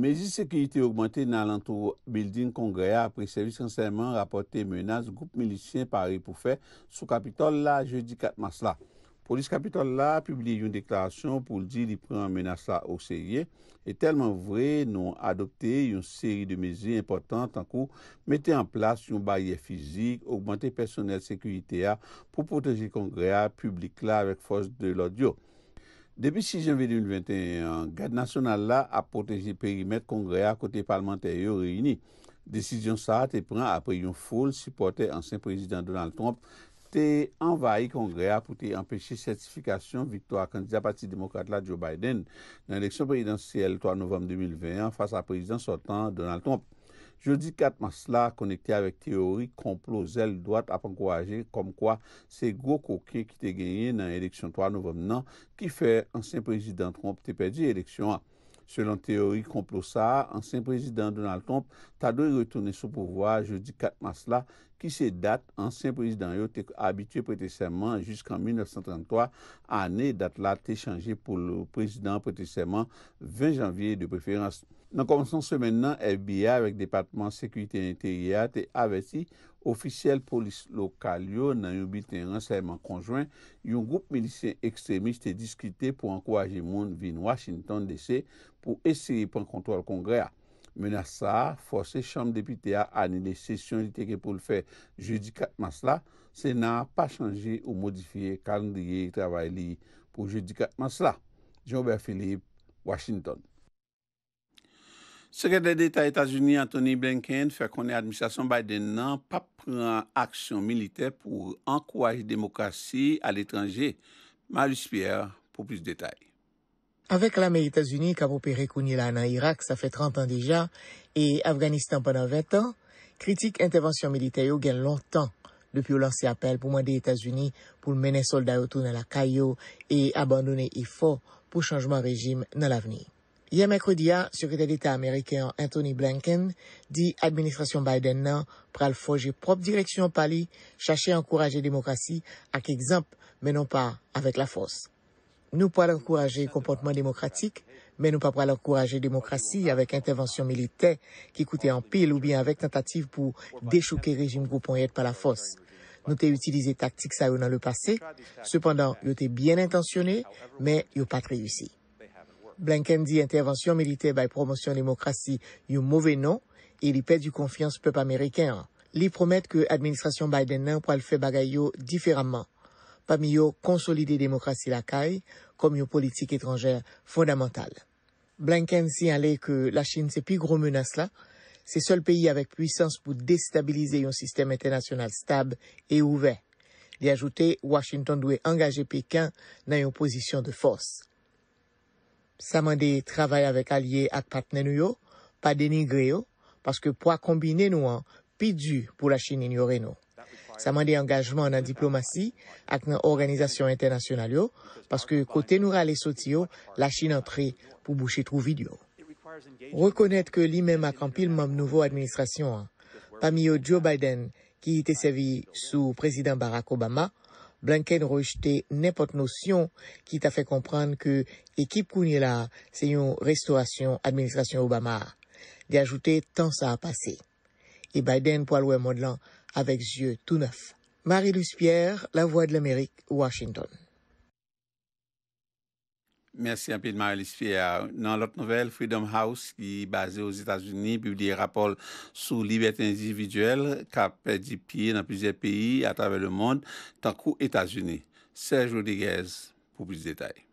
Mezi sekuiti augmente nan lantou building kongre apre servis kanserman rapote menaz goup milisyen pari pou fè sou kapitol la jeudi 4 mars la. Polis Kapitol la publie yon deklarasyon pou l'di li preman menas la ou serye. E telman vre, nou an adopte yon seri de mezi important tankou mette an plas yon baye fizik, augmente personel sekurite a pou proteji kongre a publik la vek fos de l'odyo. Depi 6 janvi 2021, Gade Nasional la a proteji perimet kongre a kote parlementaryo reyini. Desisyon sa te preman apre yon foule si portè ansen prezident Donald Trump Te envaye kongrea pou te empeshe sertifikasyon viktor a kandidat pati demokrate la Joe Biden nan eleksyon prezidentiel 3 novem 2021 fas a prezident sotan Donald Trump. Jodi 4 mars la, konekte avek teori, komplozel, doat ap ankouraje kom kwa se go koke ki te genye nan eleksyon 3 novem nan ki fe ansen prezident Trump te perdi eleksyon an. Selon teorik komplo sa, ansen prezident Donald Trump ta doi retoune sou pouvoi a joudi 4 mars la ki se dat ansen prezident yo te abitue prete seman jisk an 1933 ane dat la te chanje pou prezident prete seman 20 janvye de preferans. Nan koman son semen nan FBA vek departement sekwite interior te aveti. Oficiel polis lokal yo nan yon biten renseyman konjwen, yon goup milisyen ekstremiste diskite pou anko aje moun vin Washington desi pou eseri pon kontrol kongre a. Men a sa, fose chanm depite a anine sesyon iteke pou l fè jeudi 4 mars la, se nan pa chanji ou modifiye kalendriye travay li pou jeudi 4 mars la. Joubert Philippe, Washington. Sekretary d'Etat Etats-Unis Anthony Blinken fè konè administrasyon Biden nan pa prou an aksyon milite pou an kouaj demokrasi al etranje. Marius Pierre pou plus detay. Avèk la mèl Etats-Unis, kabou pè rekouni la nan Irak, sa fè 30 an deja, e Afganistan panan 20 an, kritik intervensyon milite yo gen lontan depi ou lanse apel pou mèl de Etats-Unis pou mènen soldayotou nan la kayo e abandonè ifo pou chanjman rejim nan la veni. Yen mèkredi a, sekretè d'Etat Amerike an Anthony Blinken di administrasyon Biden nan pral fòjè prop direksyon pali chache ankourajè demokrasi ak ekzamp menon pa avèk la fòs. Nou pral ankourajè komportman demokratik men nou pral ankourajè demokrasi avèk intervensyon milite kikoute an pil ou bien avèk tentatif pou dechouke rejim goupon et pa la fòs. Nou te utilize taktik sa yo nan le pase, sepandan yo te bien intansyonè men yo patre yusi. Blanken di intervensyon milite bay promosyon demokrasi yon mouve non, e li pet du konfians pep Ameriken an. Li promet ke administrasyon Biden nan pou al fe bagay yo difereman, pa mi yo konsolide demokrasi lakay, kom yon politik etranjer fondamental. Blanken si ale ke la Chin se pi gro menas la, se sol peyi avek puysans pou destabilize yon sistem internasyonal stab e ouve. Li ajoute, Washington dwe angaje Pekin nan yon posisyon de fos. Saman de travay avèk alye ak patnen yo, pa deni greyo, paske pou ak kombine nou an, pi dju pou la chini nyo reno. Saman de angajman nan diplomasi ak nan oranizasyon internasyonal yo, paske kote nou rale soti yo, la chini antre pou bouchi trouvid yo. Rekonnet ke li men makampil moun nouvo administrasyon an, pa mi yo Joe Biden ki ite sevi sou prezident Barack Obama, Blanken rejte nepot nosyon ki ta fe kompran ke ekip kounye la se yon restorasyon administrasyon Obama. Di ajoute, tan sa a pase. E Biden po alwe modelan avek zye tou nef. Marie-Louise Pierre, La Voix de l'Amérique, Washington. Merci un peu de marie lise Pierre. Dans l'autre nouvelle, Freedom House, qui est basé aux États-Unis, publie un rapport sur liberté individuelle qui a perdu pied dans plusieurs pays à travers le monde, tant qu'aux États-Unis. Serge Rodriguez pour plus de détails.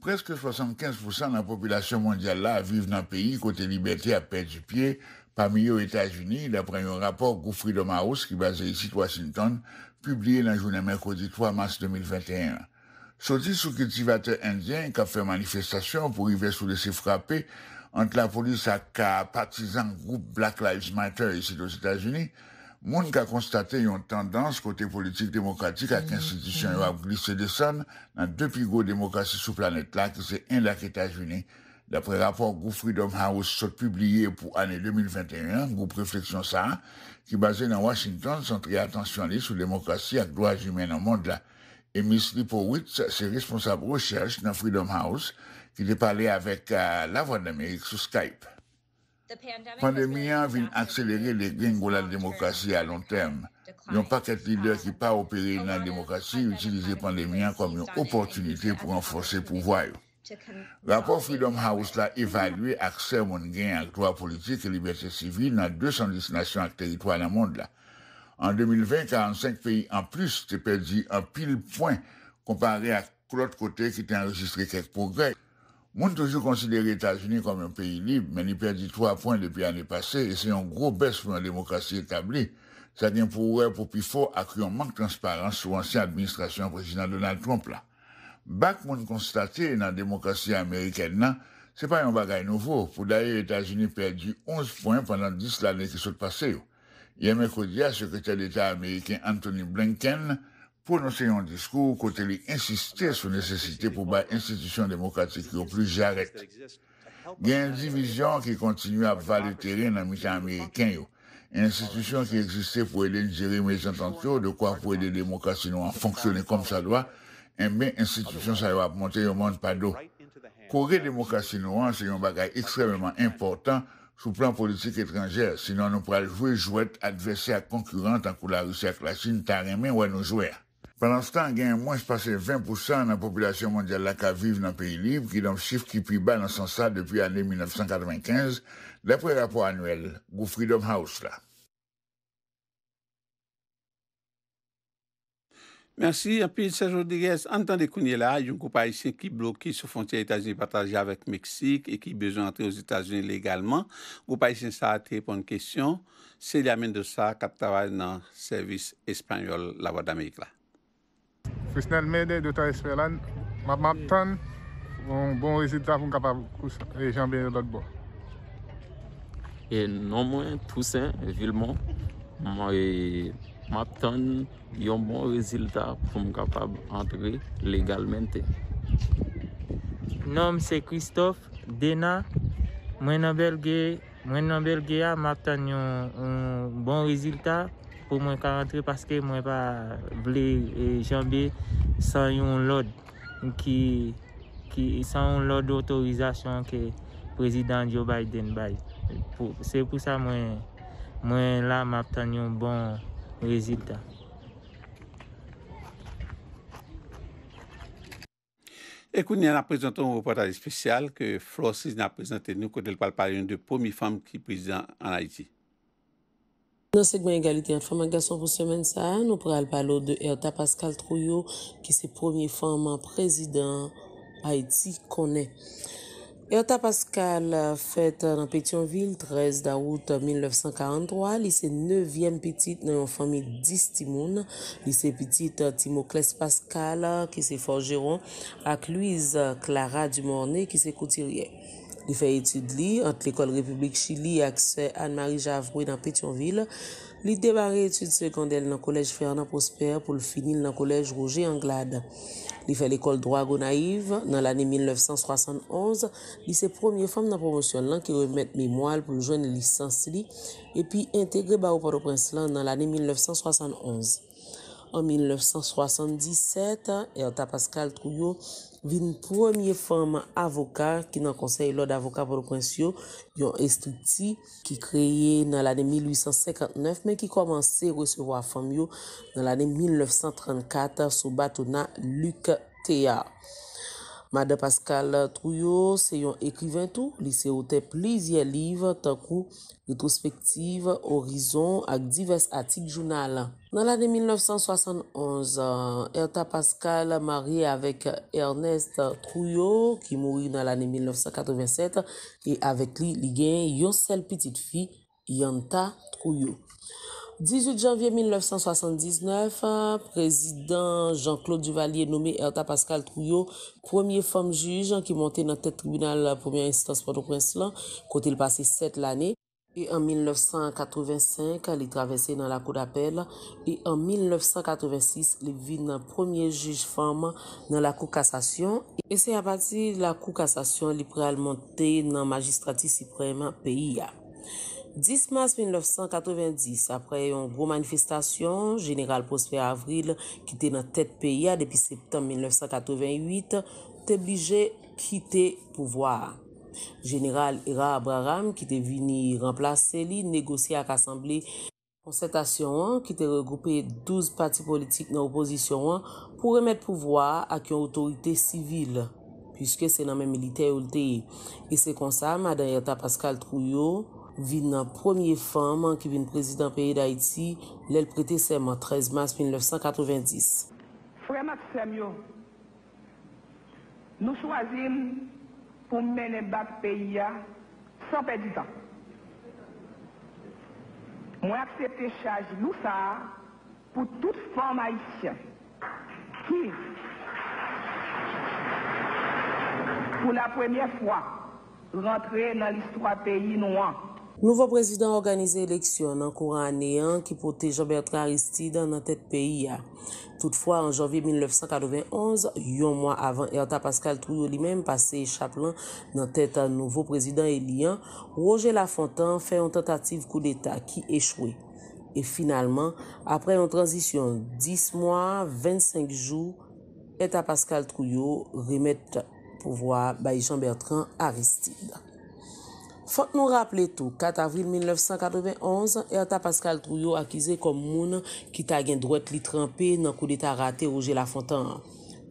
Presque 75% de la population mondiale vivent vivent dans pays pays, côté liberté, a perdu du parmi eux aux états unis un rapport Freedom House, qui est basé ici à Washington, publié publié la journée mercredi 3 mars 2021. Soti sous cultivateur qui qui a fait manifestation pour arriver verser se frapper entre la police les partisans du groupe Black Lives Matter ici aux états unis moun a constaté une une tendance politique politique à à yo ap glissé de deux dans deux plus sur sous planète la qui un un les états unis rapport rapport Group Freedom House publié pour année 2021, groupe réflexion ça qui basé dans Washington, sont très sur sous démocratie et droits humains dans le monde Et Miss Lipowitz se responsable recherche nan Freedom House ki te pale avek euh, la voie d'Amerik sou Skype. Pandemya vin akselere le geng ou la demokrasi a lon term. Yon paket lider ki pa opere nan demokrasi utilize pandemya kom yon opotunite pou renforse pou voyou. Rapport Freedom House la evalue aksel moun gen ak doa politik e liberté civile nan 210 nasyon ak teritoi la mond la. En 2020, 45 pays en plus ont perdu un pile point comparé à l'autre côté qui a enregistré quelques progrès. On toujours considéré les États-Unis comme un pays libre, mais ils perdu trois points depuis l'année passée, et c'est un gros baisse pour la démocratie établie. Ça vient pour pour plus fort, accru un manque de transparence sur l'ancienne administration président Donald Trump, là. Bac, a constaté, dans la démocratie américaine, ce c'est pas un bagage nouveau. Pour d'ailleurs, les États-Unis ont perdu 11 points pendant 10 l'année qui sont passées. Yame Kodia, sekretèl d'Etat Ameriken Anthony Blinken, prononse yon diskou kote li insistè sou nesesite pou ba institisyon demokratik yo plou jaret. Gen dimijan ki kontinu ap valeteren nan mitan Ameriken yo. En institisyon ki existè pou edè njere mwen jantantyo, dekwa pou edè demokrasi nou an fonksyonè kom sa dwa, en ben institisyon sa yo ap monte yo moun padou. Kore demokrasi nou an se yon bagay ekstremèman importan sou plan politik etranjè, sinon nou pral jwè jwè advesè a konkurant an kou la rusè a klasin tan remen wè nou jwè. Panan stang, gen mwenj pase 20% nan populasyon mondyal la ka vive nan peyi libre ki don chif ki pi ba nan san sa depi anè 1995 dapre rapor anwèl, gou freedom house la. Mersi, api Serge Rodiguez, an tan de kounye la, yon kou pa isen ki bloki sou fonche Etats-Unis pataje avèk Meksik e ki bezon atre yo Etats-Unis legalman. Kou pa isen sa atre pon kèsyon, se li amèn de sa kap tavay nan servis espanyol la vòd Amerik la. Fusnen mède, de ta espè lan, map map tan, bon rezid avon kapav kousa, rejambè yon blok bo. E non mwen, tousen, vilman, mwen e... map tan yon bon reziltat pou m kapab antre legalmente. Nom se Christophe, dena, mwen an belge, mwen an belge a map tan yon bon reziltat pou mwen ka antre paske mwen pa vle e, jambi san yon lod, ki san yon lod otorizasyon ke prezident Joe Biden bay. Se pou sa mwen la map tan yon bon reziltat. ekou ni an aprezenton wopatari spesyal ke Florsis nan aprezenten nou konel palpare yon de pomi fam ki prezident an Haiti nan segmen egalite an fam agason pou semen sa nou pral palo de Erta Pascal Trouillot ki se pomi fam an prezident Haiti konen Erta Paskal fèt nan Petionville, 13 Daout 1943, lise 9e Petit nan yon fami 10 Timoun. Lise Petit Timokles Paskal ki se Forgeron ak Louise Clara Dumourne ki se Koutirien. Li fè etude li ant l'Ecole République Chili ak se Anne-Marie Javroui nan Petionville. Li debare etude sekondel nan Kolej Fernand Prosper pou l'finil nan Kolej Roger Anglade. Li fè l'Ecole Droit Gounaïve nan l'anè 1971. Li se promye fèm nan promosyon lan ki remèt mèmoal pou l'joun lisans li e pi entegre Baropado-Princeland nan l'anè 1971. An 1977, Erta Pascal Trouillot Vin poumyè fèm avokat ki nan konsey lò d'avokat prokwen syo yon estiti ki kreye nan l'anè 1859 men ki komanse resevo a fèm yo nan l'anè 1934 sou batou nan Luke Théard. Mada Pascal Trouillot se yon ekriventou li se ote plizye liv tan kou yon prospektiv, orizon ak divers atik jounal. Nan l ane 1971, Erta Pascal mariye avek Ernest Trouillot ki mouri nan l ane 1987 e avek li li gen yon sel pitit fi Yanta Trouillot. 18 janvye 1979, prezident Jean-Claude Duvalier nommé Erta Pascal Trouillot, premier femme juge ki monte nan tè tribunal la premier instance pendant Prince-Lan, kote l'passe 7 l'année. En 1985, li travesse nan la cour d'appel. En 1986, li vi nan premier juge femme nan la cour cassation. E se apati la cour cassation li preal monte nan magistrati si preman peyi ya. 10 mars 1990, apre yon gro manifestasyon, General Prosper Avril, ki te nan tet peya depi septem 1988, te blije kite pouvoar. General Ira Abraham, ki te vini remplase li, negosi ak asemble konsentasyon an, ki te regroupe 12 pati politik nan oposisyon an, pou remet pouvoar ak yon otorite sivil, pwiske se nan men milite oulte. I se konsame adayata Pascal Trouillot, vide nan pwemye fwaman ki bin prezidant peyi d'Haïti lèl prete seman 13 mars 1990. Frè Maxemio, nou chwazim pou mènen bak peyi ya sanpe di dan. Mwen aksepte chaj lou sa pou tout fwaman Haïtien ki pou nan pwemye fwa rentre nan list wap peyi nou an. Nouvo prezident organize eleksyon nan kouran aneyan ki pote Jean-Bertrand Aristide nan tèt peyi ya. Toutfwa, an janvi 1991, yon mwa avan Erta Pascal Trouillot li menm pase chaplan nan tèt an nouvo prezident eliyan, Roger Lafontan fè yon tentative kou l'Etat ki echwe. E finalman, apre yon tranzisyon, dis mwa 25 jou, Erta Pascal Trouillot remèt pou vwa Baye Jean-Bertrand Aristide. Fote nou rappele tou, kat avril 1991, Erta Pascal Trouillot akize kom moun ki ta gen dwek li trempi nan kou de ta rate Roger Lafontan.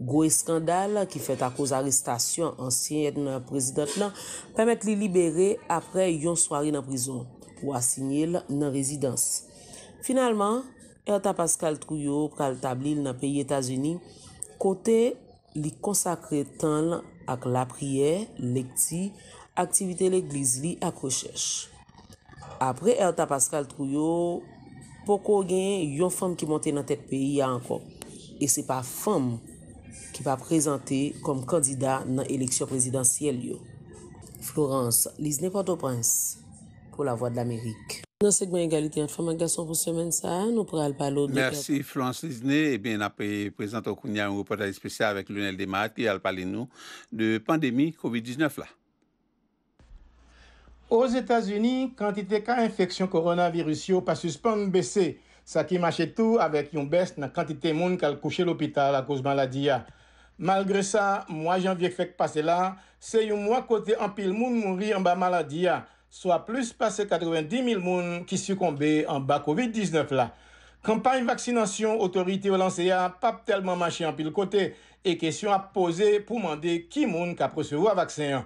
Gwe skandal ki fet akouz arrestasyon ansyen et nan prezident nan, pemet li libere apre yon swari nan prizon pou asinil nan rezidans. Finalman, Erta Pascal Trouillot kal tablil nan peyi Etasini, kote li konsakre tan ak la priye lek ti, Aktivite lèk glis li akrocheche. Apre elta Pascal Trouillot, poko gen yon fèm ki monte nan tèt peyi ya ankon, e se pa fèm ki pa prezante kom kandida nan eleksyon prezidentiyel yo. Florence Lisne, Port-au-Prince, pou la Voix de l'Amérique. Nan segmen egalite yon fèm agason pou semen sa, nou pral pa lò. Merci Florence Lisne, e eh ben apre prezante okouni an ou pota espesya avèk Lunel Demar ki alpali nou de pandemi COVID-19 la. Os Etats-Unis, kantite ka infeksyon koronavirussyo pa suspande bese, sa ki mache tou avek yon best na kantite moun kal kouche l'opital akouz maladiya. Malgre sa, mwa jan viek fek pase la, se yon mwa kote anpil moun mounri anba maladiya, so a plus pase 90.000 moun ki sukombe anba COVID-19 la. Kampany vaksinasyon, otorite yon lance ya pap telman mache anpil kote e kesyon ap pose pou mande ki moun ka presevo a vaksenyan.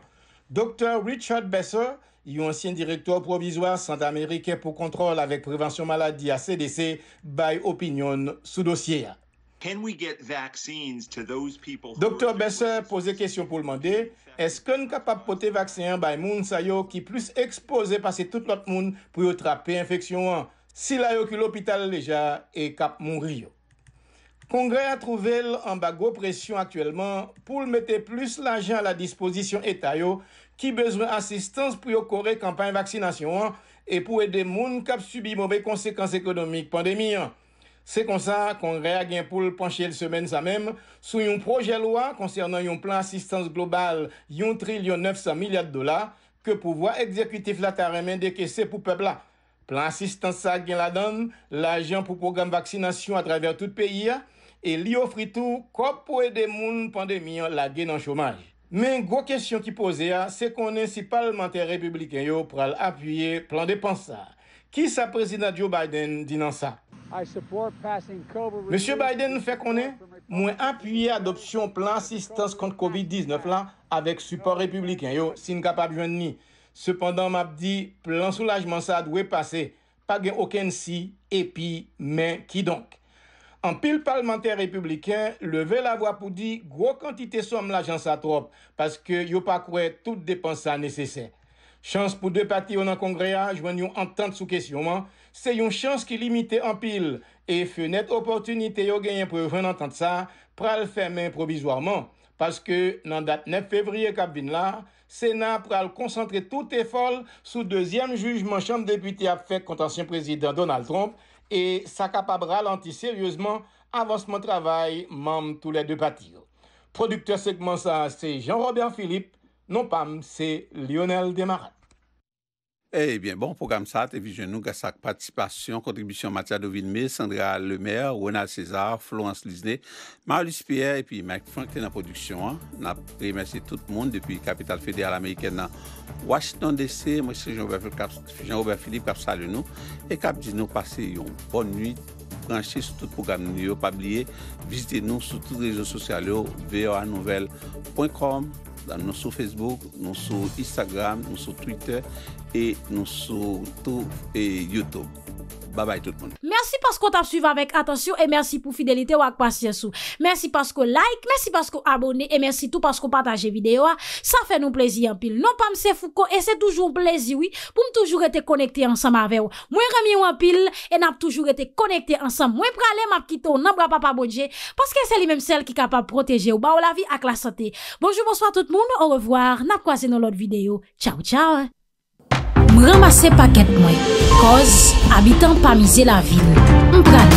Dokter Richard Besser, Yon ansyen direktor provizwa Sant Amerike pou kontrol avèk prevensyon maladi a CDC bay opinyon sou dosye a. Doktor Besser pose kèsyon pou l'mande, eske n kapap pote vaksyen bay moun sayo ki plus ekspose pase tout lot moun pou yotrape infeksyon an, si layo ki l'opital leja e kap moun riyo. Kongre a trouvel an bago presyon aktuellement pou l'mete plus lajen la disposisyon etay yo ki bezwen asistans pou yo kore kampanj vaksinasyon e pou ede moun kap subi moube konsekans ekonomik pandemiyan. Se konsa, kongre agen pou l panche l semen sa menm, sou yon proje lwa konsernan yon plan asistans global yon trilyon nefsan milyat dola ke pou vwa ekzekutif la tar amen deke se pou pebla. Plan asistans sa agen la dan, la ajan pou program vaksinasyon atraver tout peyi ya, e li ofritou kop pou ede moun pandemiyan la gen an chomaj. Men, gwo kesyon ki pose a, se konen si parlamenter republiken yo pral apuye plan depansa. Ki sa prezident Joe Biden dinan sa? Monsie Biden fè konen, mwen apuye adopsyon plan asistans kont COVID-19 la avèk support republiken yo sin kapab jwen ni. Sependan map di, plan soulajman sa dwe pase, pa gen oken si, epi men ki donk. An pil parlamenter republiken leve la vwa pou di gwo kantite som la jansatrop paske yo pa kouè tout depansa nesesè. Chans pou de pati ou nan kongreya, jwen yon antant sou kesyonman, se yon chans ki limite an pil e fè net opportunite yo genyen pou yon antant sa, pral fè men provizouarman. Paske nan dat 9 fevriye kab bin la, Sena pral koncentre tout e fol sou 2e jujman chanm deputi ap fèk kont ansyen prezident Donald Trump e sa kapab ralanti seryouzman avansman travay mam tou lè de pati yo. Produkter segman sa se Jean-Robin Philippe, non pam se Lionel Desmarais. Eh bien, bon program sa, te vijen nou gase ak patisipasyon, kontribisyon Matia Dovilme, Sandra Lemaire, Ronald Cesar, Florence Lisney, Marlis Pierre, epi Mike Franklin na produksyon. Na remersi tout moun depi Kapital Federal Ameriken na Washington DC, mwen se Jean-Ober Philippe gase salen nou, e kap di nou pase yon bon nwi pranshi sou tout program nou yo pabliye. Vizite nou sou tout rezo sosyal yo voanouvelle.com dan nou sou Facebook, nou sou Instagram, nou sou Twitter e nou sou YouTube. Bye bye tout moun. Mersi paskou tap suyva vek. Atansyon e mersi pou fidelite wak pasyensou. Mersi paskou like. Mersi paskou abone. E mersi tout paskou pataje videyo. Sa fè nou plezi yon pil. Non pa mse fouko. E se toujoun plezi oui. Poum toujou rete konekte ansam ave ou. Mwen remye ou an pil. E nap toujou rete konekte ansam. Mwen pralè map kitou. Nan bra pa pa bonje. Paske se li menm sel ki kapab proteje ou. Ba ou la vi ak la sante. Bonjou monswa tout moun. Ou revoar. Nap Mw ramase paket mwen. Koz, abitan pa mize la vil. Mpran.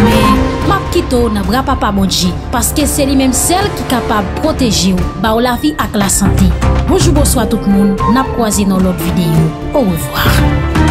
Mwen, map kito na bra pa pa bodji. Paske se li menm sel ki kapab proteji ou. Ba ou la vi ak la santi. Mwjoubo swa tout moun. Nap kwa zi nou lop videyo. Ou wawar.